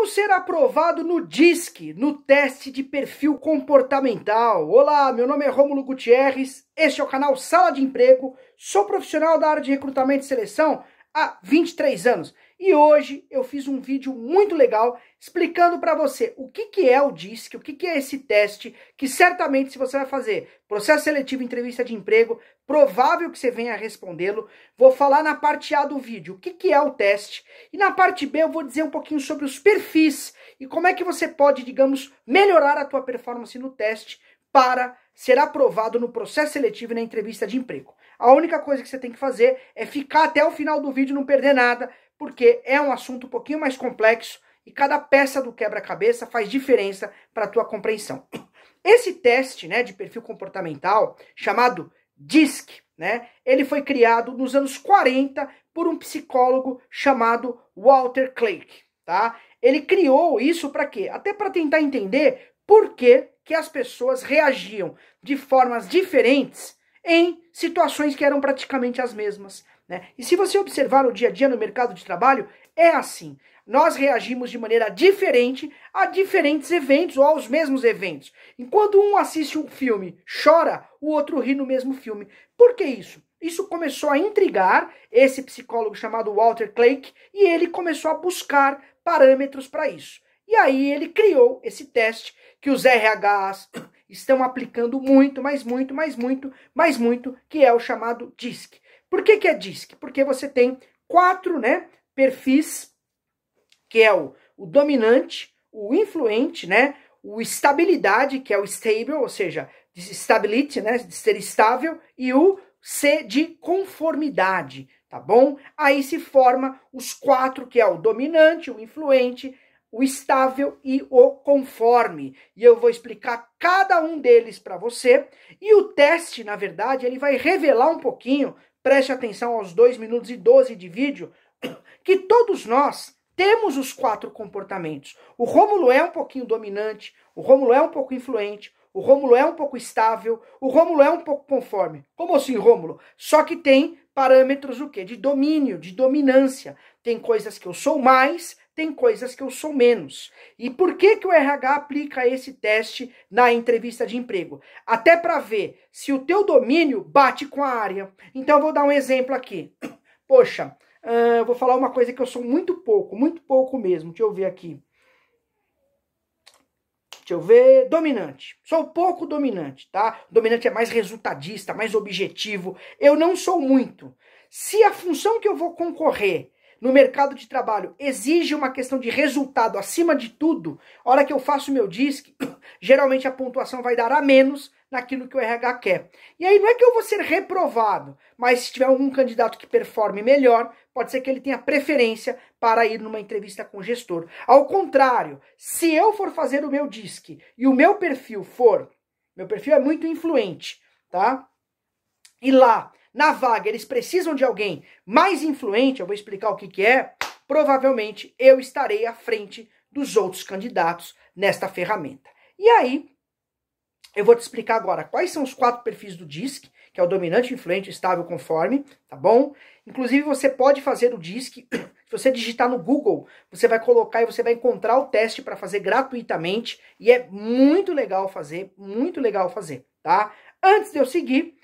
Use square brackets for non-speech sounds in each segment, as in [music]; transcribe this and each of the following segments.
Como ser aprovado no DISC, no teste de perfil comportamental? Olá, meu nome é Rômulo Gutierrez, este é o canal Sala de Emprego, sou profissional da área de recrutamento e seleção há 23 anos e hoje eu fiz um vídeo muito legal explicando para você o que, que é o DISC, o que, que é esse teste, que certamente se você vai fazer processo seletivo, entrevista de emprego, provável que você venha respondê-lo. Vou falar na parte A do vídeo, o que, que é o teste, e na parte B eu vou dizer um pouquinho sobre os perfis e como é que você pode, digamos, melhorar a tua performance no teste para ser aprovado no processo seletivo e na entrevista de emprego. A única coisa que você tem que fazer é ficar até o final do vídeo, não perder nada, porque é um assunto um pouquinho mais complexo e cada peça do quebra-cabeça faz diferença para a tua compreensão. [clears throat] Esse teste, né, de perfil comportamental, chamado DISC, né? Ele foi criado nos anos 40 por um psicólogo chamado Walter Clark, tá? Ele criou isso para quê? Até para tentar entender por que, que as pessoas reagiam de formas diferentes em situações que eram praticamente as mesmas. Né? E se você observar o dia a dia no mercado de trabalho, é assim nós reagimos de maneira diferente a diferentes eventos ou aos mesmos eventos. Enquanto um assiste um filme, chora, o outro ri no mesmo filme. Por que isso? Isso começou a intrigar esse psicólogo chamado Walter Clake e ele começou a buscar parâmetros para isso. E aí ele criou esse teste que os RHs [coughs] estão aplicando muito, mais muito, mais muito, mais muito, que é o chamado DISC. Por que, que é DISC? Porque você tem quatro né, perfis que é o, o dominante, o influente, né? O estabilidade, que é o stable, ou seja, stability, né? De ser estável, e o C de conformidade, tá bom? Aí se forma os quatro, que é o dominante, o influente, o estável e o conforme. E eu vou explicar cada um deles para você. E o teste, na verdade, ele vai revelar um pouquinho, preste atenção aos dois minutos e 12 de vídeo, [coughs] que todos nós temos os quatro comportamentos. O Rômulo é um pouquinho dominante, o Rômulo é um pouco influente, o Rômulo é um pouco estável, o Rômulo é um pouco conforme. Como assim, Rômulo? Só que tem parâmetros o quê? De domínio, de dominância. Tem coisas que eu sou mais, tem coisas que eu sou menos. E por que, que o RH aplica esse teste na entrevista de emprego? Até para ver se o teu domínio bate com a área. Então eu vou dar um exemplo aqui. [clears throat] Poxa, Uh, vou falar uma coisa que eu sou muito pouco, muito pouco mesmo. Deixa eu ver aqui. Deixa eu ver. Dominante. Sou pouco dominante, tá? Dominante é mais resultadista, mais objetivo. Eu não sou muito. Se a função que eu vou concorrer no mercado de trabalho exige uma questão de resultado acima de tudo, a hora que eu faço meu disque, [clears throat] geralmente a pontuação vai dar a menos naquilo que o RH quer. E aí não é que eu vou ser reprovado, mas se tiver algum candidato que performe melhor, pode ser que ele tenha preferência para ir numa entrevista com o gestor. Ao contrário, se eu for fazer o meu DISC e o meu perfil for, meu perfil é muito influente, tá? E lá, na vaga, eles precisam de alguém mais influente, eu vou explicar o que, que é, provavelmente eu estarei à frente dos outros candidatos nesta ferramenta. E aí, eu vou te explicar agora quais são os quatro perfis do DISC, que é o dominante, influente, estável, conforme, tá bom? Inclusive, você pode fazer o DISC, [clears throat] se você digitar no Google, você vai colocar e você vai encontrar o teste para fazer gratuitamente, e é muito legal fazer, muito legal fazer, tá? Antes de eu seguir,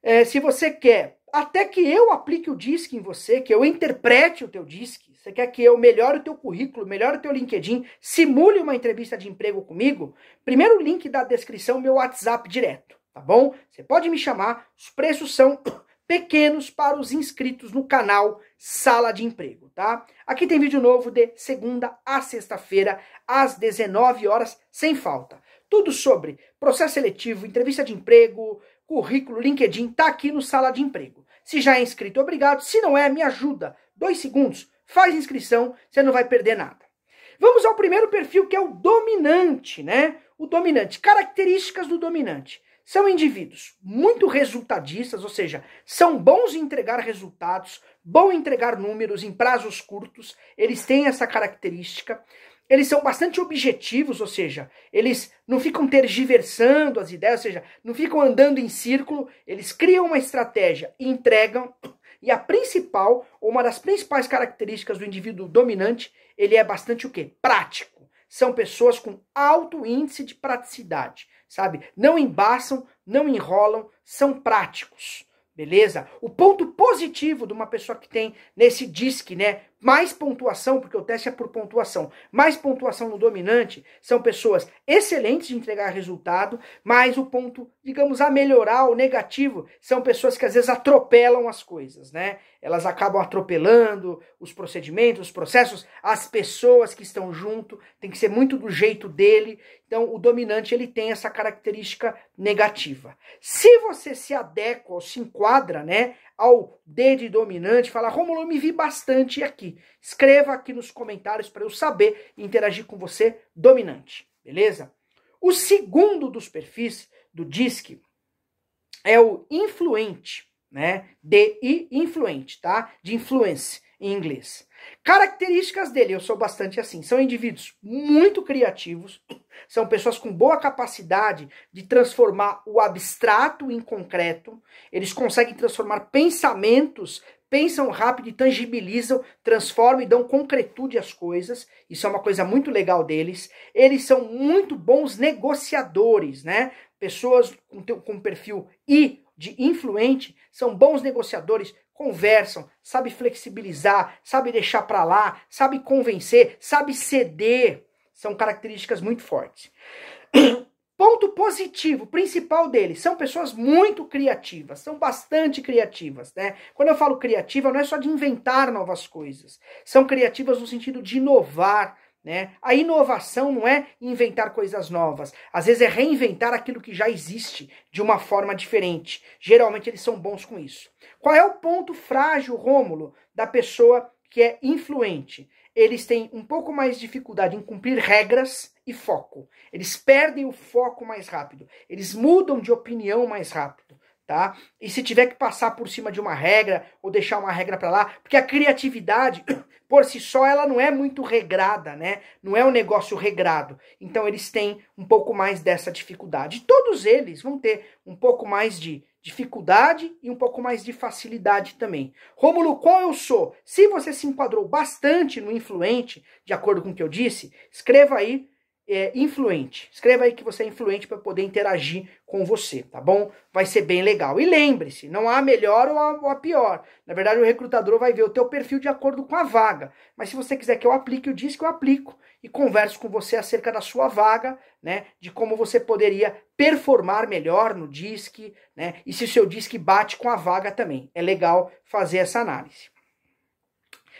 é, se você quer até que eu aplique o DISC em você, que eu interprete o teu DISC, você quer que eu melhore o teu currículo, melhore o teu LinkedIn, simule uma entrevista de emprego comigo? Primeiro link da descrição, meu WhatsApp direto, tá bom? Você pode me chamar, os preços são [coughs] pequenos para os inscritos no canal Sala de Emprego, tá? Aqui tem vídeo novo de segunda a sexta-feira, às 19 horas, sem falta. Tudo sobre processo seletivo, entrevista de emprego, currículo, LinkedIn, tá aqui no Sala de Emprego. Se já é inscrito, obrigado. Se não é, me ajuda. Dois segundos Faz inscrição, você não vai perder nada. Vamos ao primeiro perfil, que é o dominante, né? O dominante. Características do dominante. São indivíduos muito resultadistas, ou seja, são bons em entregar resultados, bom em entregar números em prazos curtos. Eles têm essa característica. Eles são bastante objetivos, ou seja, eles não ficam tergiversando as ideias, ou seja, não ficam andando em círculo. Eles criam uma estratégia e entregam e a principal, ou uma das principais características do indivíduo dominante, ele é bastante o quê? Prático. São pessoas com alto índice de praticidade, sabe? Não embaçam, não enrolam, são práticos. Beleza? O ponto positivo de uma pessoa que tem nesse disque, né? Mais pontuação, porque o teste é por pontuação. Mais pontuação no dominante são pessoas excelentes de entregar resultado, mas o ponto digamos, a melhorar o negativo são pessoas que às vezes atropelam as coisas, né? Elas acabam atropelando os procedimentos, os processos, as pessoas que estão junto, tem que ser muito do jeito dele. Então, o dominante ele tem essa característica negativa. Se você se adequa ou se enquadra, né, ao D de dominante, fala: Romulo, eu me vi bastante aqui. Escreva aqui nos comentários para eu saber interagir com você, dominante." Beleza? O segundo dos perfis do DISC é o influente, né? DI influente, tá? De influence em inglês. Características dele, eu sou bastante assim, são indivíduos muito criativos, [clears throat] são pessoas com boa capacidade de transformar o abstrato em concreto, eles conseguem transformar pensamentos pensam rápido e tangibilizam, transformam e dão concretude às coisas. Isso é uma coisa muito legal deles. Eles são muito bons negociadores, né? Pessoas com, com perfil I de influente são bons negociadores, conversam, sabe flexibilizar, sabe deixar para lá, sabe convencer, sabe ceder. São características muito fortes. [clears throat] Ponto positivo, principal deles, são pessoas muito criativas, são bastante criativas, né? Quando eu falo criativa, não é só de inventar novas coisas, são criativas no sentido de inovar, né? A inovação não é inventar coisas novas, às vezes é reinventar aquilo que já existe de uma forma diferente. Geralmente eles são bons com isso. Qual é o ponto frágil, Rômulo, da pessoa que é influente? eles têm um pouco mais de dificuldade em cumprir regras e foco. Eles perdem o foco mais rápido. Eles mudam de opinião mais rápido, tá? E se tiver que passar por cima de uma regra ou deixar uma regra para lá, porque a criatividade [coughs] por si só ela não é muito regrada, né? Não é um negócio regrado. Então eles têm um pouco mais dessa dificuldade. Todos eles vão ter um pouco mais de dificuldade e um pouco mais de facilidade também. Rômulo, qual eu sou? Se você se enquadrou bastante no influente, de acordo com o que eu disse, escreva aí é, influente. Escreva aí que você é influente para poder interagir com você, tá bom? Vai ser bem legal. E lembre-se, não há melhor ou a, ou a, pior. Na verdade, o recrutador vai ver o teu perfil de acordo com a vaga. Mas se você quiser que eu aplique, o disco, eu aplico e converso com você acerca da sua vaga, né? De como você poderia performar melhor no DISC, né? E se o seu DISC bate com a vaga também. É legal fazer essa análise.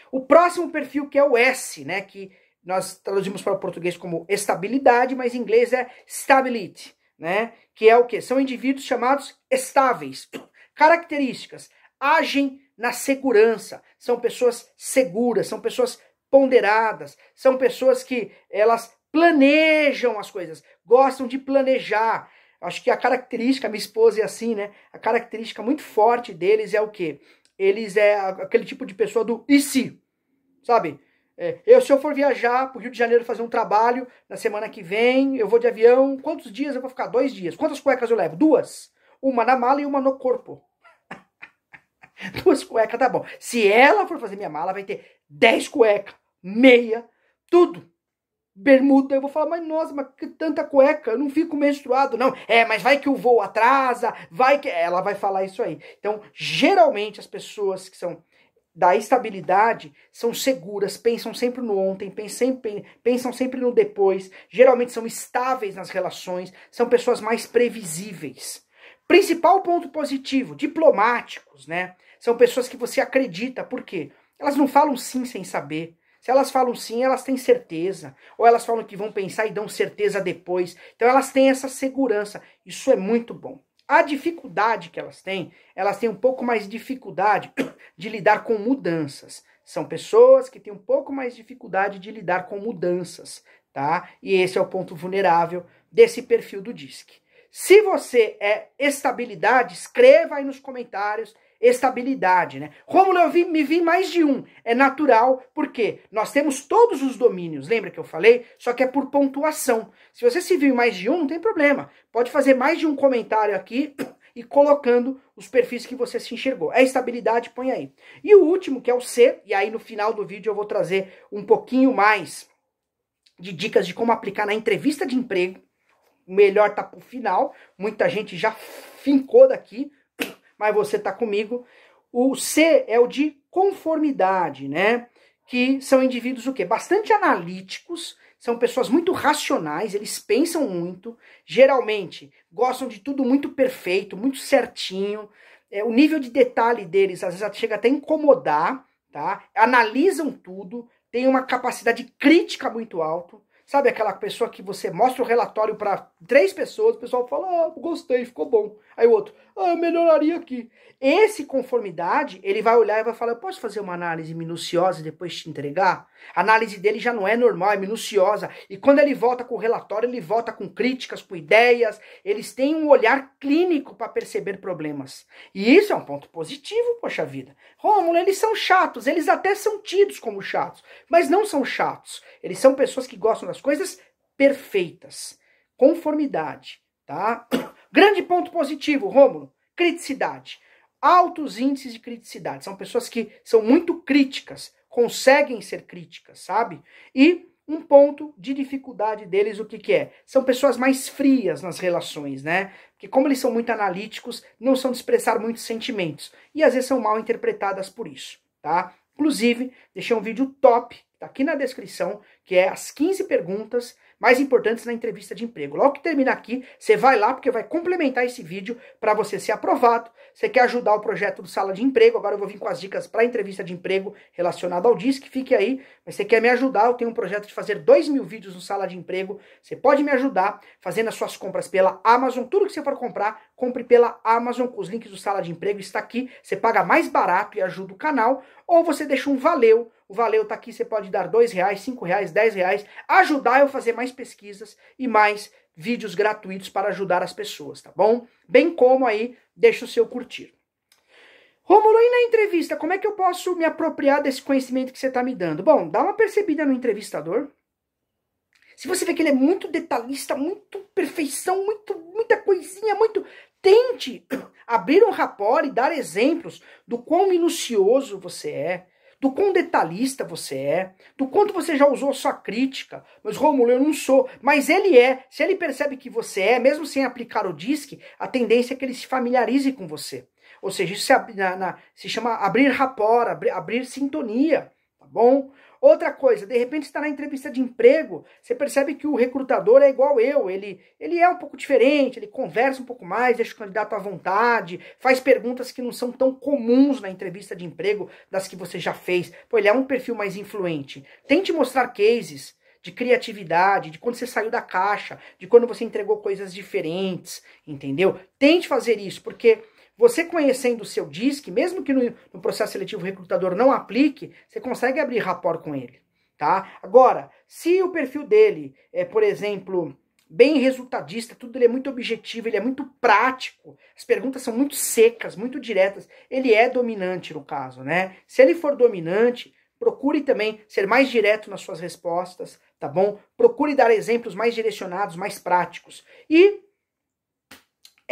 O próximo perfil que é o S, né? Que nós traduzimos para o português como estabilidade, mas em inglês é stability, né? Que é o que? São indivíduos chamados estáveis. [clears throat] Características: agem na segurança, são pessoas seguras, são pessoas ponderadas, são pessoas que elas planejam as coisas, gostam de planejar. Acho que a característica, minha esposa é assim, né? A característica muito forte deles é o que? Eles é aquele tipo de pessoa do e se, sabe? É, eu, se eu for viajar para o Rio de Janeiro fazer um trabalho na semana que vem, eu vou de avião. Quantos dias eu vou ficar? Dois dias. Quantas cuecas eu levo? Duas. Uma na mala e uma no corpo. [laughs] Duas cuecas, tá bom. Se ela for fazer minha mala, vai ter dez cuecas, meia, tudo. Bermuda, eu vou falar, mas nossa, mas que tanta cueca, eu não fico menstruado, não. É, mas vai que o voo atrasa, vai que. Ela vai falar isso aí. Então, geralmente, as pessoas que são da estabilidade são seguras, pensam sempre no ontem, pensam sempre, pensam sempre no depois, geralmente são estáveis nas relações, são pessoas mais previsíveis. Principal ponto positivo: diplomáticos, né? São pessoas que você acredita, por quê? Elas não falam sim sem saber. Se elas falam sim, elas têm certeza. Ou elas falam que vão pensar e dão certeza depois. Então elas têm essa segurança. Isso é muito bom a dificuldade que elas têm, elas têm um pouco mais de dificuldade [coughs] de lidar com mudanças. São pessoas que têm um pouco mais de dificuldade de lidar com mudanças, tá? E esse é o ponto vulnerável desse perfil do DISC. Se você é estabilidade, escreva aí nos comentários estabilidade, né? Rômulo, eu vi, me vi mais de um. É natural, porque nós temos todos os domínios, lembra que eu falei? Só que é por pontuação. Se você se viu mais de um, não tem problema. Pode fazer mais de um comentário aqui [clears throat] e colocando os perfis que você se enxergou. É estabilidade, põe aí. E o último, que é o C, e aí no final do vídeo eu vou trazer um pouquinho mais de dicas de como aplicar na entrevista de emprego. Melhor tá pro final, muita gente já fincou daqui, mas você está comigo. O C é o de conformidade, né? Que são indivíduos o quê? Bastante analíticos, são pessoas muito racionais, eles pensam muito, geralmente gostam de tudo muito perfeito, muito certinho. É, o nível de detalhe deles às vezes chega até a incomodar, tá? Analisam tudo, têm uma capacidade crítica muito alta. Sabe aquela pessoa que você mostra o relatório para três pessoas, o pessoal fala, ah, gostei, ficou bom. Aí o outro, ah, eu melhoraria aqui. Esse conformidade, ele vai olhar e vai falar, eu posso fazer uma análise minuciosa e depois te entregar? A análise dele já não é normal, é minuciosa. E quando ele volta com o relatório, ele volta com críticas, com ideias. Eles têm um olhar clínico para perceber problemas. E isso é um ponto positivo, poxa vida. Rômulo, eles são chatos, eles até são tidos como chatos, mas não são chatos. Eles são pessoas que gostam da coisas perfeitas, conformidade, tá? [coughs] Grande ponto positivo, Rômulo, criticidade. Altos índices de criticidade. São pessoas que são muito críticas, conseguem ser críticas, sabe? E um ponto de dificuldade deles, o que, que é? São pessoas mais frias nas relações, né? Porque como eles são muito analíticos, não são de expressar muitos sentimentos. E às vezes são mal interpretadas por isso, tá? Inclusive, deixei um vídeo top, tá aqui na descrição, que é as 15 perguntas mais importantes na entrevista de emprego. Logo que terminar aqui, você vai lá porque vai complementar esse vídeo para você ser aprovado. Você quer ajudar o projeto do Sala de Emprego? Agora eu vou vir com as dicas para entrevista de emprego relacionada ao DISC. Fique aí. Mas você quer me ajudar? Eu tenho um projeto de fazer 2 mil vídeos no Sala de Emprego. Você pode me ajudar fazendo as suas compras pela Amazon. Tudo que você for comprar, compre pela Amazon. Os links do Sala de Emprego está aqui. Você paga mais barato e ajuda o canal. Ou você deixa um valeu. O valeu tá aqui, você pode dar dois reais, cinco reais, apenas 10 reais, ajudar eu a fazer mais pesquisas e mais vídeos gratuitos para ajudar as pessoas, tá bom? Bem como aí, deixa o seu curtir. Romulo, e na entrevista, como é que eu posso me apropriar desse conhecimento que você está me dando? Bom, dá uma percebida no entrevistador. Se você vê que ele é muito detalhista, muito perfeição, muito, muita coisinha, muito. Tente [coughs] abrir um rapport e dar exemplos do quão minucioso você é, do quão detalhista você é, do quanto você já usou sua crítica. Mas Romulo eu não sou. Mas ele é. Se ele percebe que você é, mesmo sem aplicar o DISC, a tendência é que ele se familiarize com você. Ou seja, isso se, na, na, se chama abrir rapport, abrir, abrir sintonia, tá bom? Outra coisa, de repente está na entrevista de emprego, você percebe que o recrutador é igual eu, ele, ele é um pouco diferente, ele conversa um pouco mais, deixa o candidato à vontade, faz perguntas que não são tão comuns na entrevista de emprego das que você já fez. Pô, ele é um perfil mais influente. Tente mostrar cases de criatividade, de quando você saiu da caixa, de quando você entregou coisas diferentes, entendeu? Tente fazer isso, porque você conhecendo o seu DISC, mesmo que no, no processo seletivo o recrutador não aplique, você consegue abrir rapport com ele. Tá? Agora, se o perfil dele é, por exemplo, bem resultadista, tudo ele é muito objetivo, ele é muito prático, as perguntas são muito secas, muito diretas, ele é dominante no caso, né? Se ele for dominante, procure também ser mais direto nas suas respostas, tá bom? Procure dar exemplos mais direcionados, mais práticos. E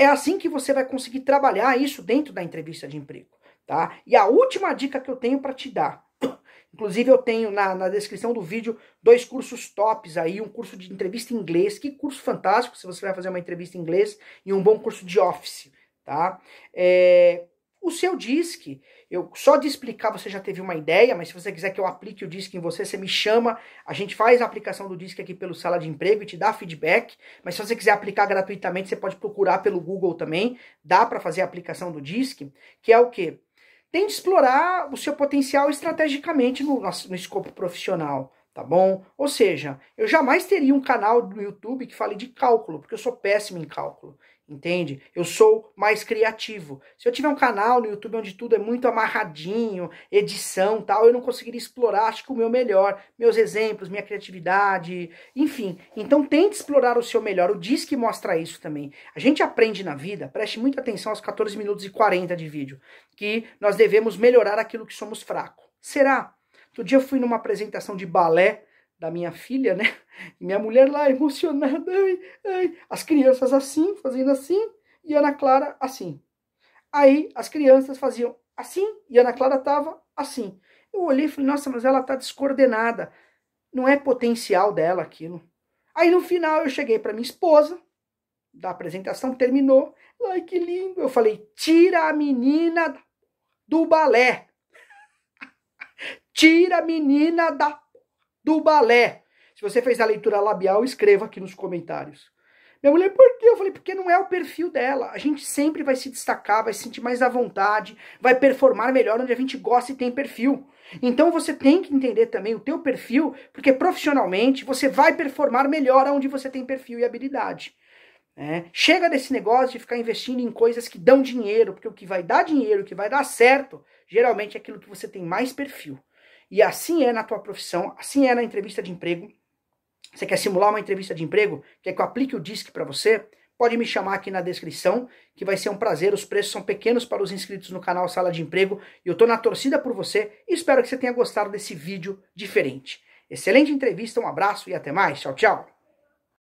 é assim que você vai conseguir trabalhar isso dentro da entrevista de emprego, tá? E a última dica que eu tenho para te dar, [clears throat] Inclusive, eu tenho na, na, descrição do vídeo dois cursos tops aí, um curso de entrevista em inglês, que curso fantástico se você vai fazer uma entrevista em inglês, e um bom curso de office, tá? É, o seu DISC, eu só de explicar você já teve uma ideia, mas se você quiser que eu aplique o DISC em você, você me chama, a gente faz a aplicação do DISC aqui pelo Sala de Emprego e te dá feedback. Mas se você quiser aplicar gratuitamente, você pode procurar pelo Google também, dá para fazer a aplicação do DISC, que é o quê? de explorar o seu potencial estrategicamente no, no escopo profissional tá bom? Ou seja, eu jamais teria um canal no YouTube que fale de cálculo, porque eu sou péssimo em cálculo entende? Eu sou mais criativo. Se eu tiver um canal no YouTube onde tudo é muito amarradinho, edição, tal, eu não conseguiria explorar, acho que o meu melhor, meus exemplos, minha criatividade, enfim. Então tente explorar o seu melhor. O Disque mostra isso também. A gente aprende na vida, preste muita atenção aos 14 minutos e 40 de vídeo, que nós devemos melhorar aquilo que somos fracos. Será? Outro dia eu fui numa apresentação de balé da minha filha, né? Minha mulher lá emocionada, ai, ai. as crianças assim, fazendo assim, e Ana Clara assim. Aí as crianças faziam assim, e Ana Clara tava assim. Eu olhei e falei, nossa, mas ela tá descoordenada. Não é potencial dela aquilo. Aí no final eu cheguei para minha esposa, da apresentação terminou. Ai, que lindo! Eu falei: tira a menina do balé! [laughs] Tira a menina da do balé. Se você fez a leitura labial, escreva aqui nos comentários. Minha mulher, por quê? Eu falei, porque não é o perfil dela. A gente sempre vai se destacar, vai se sentir mais à vontade, vai performar melhor onde a gente gosta e tem perfil. Então você tem que entender também o teu perfil, porque profissionalmente você vai performar melhor onde você tem perfil e habilidade. Né? Chega desse negócio de ficar investindo em coisas que dão dinheiro, porque o que vai dar dinheiro, o que vai dar certo, geralmente é aquilo que você tem mais perfil. E assim é na tua profissão, assim é na entrevista de emprego. Você quer simular uma entrevista de emprego? Quer que eu aplique o DISC para você? Pode me chamar aqui na descrição, que vai ser um prazer. Os preços são pequenos para os inscritos no canal Sala de Emprego e eu estou na torcida por você e espero que você tenha gostado desse vídeo diferente. Excelente entrevista, um abraço e até mais. Tchau, tchau.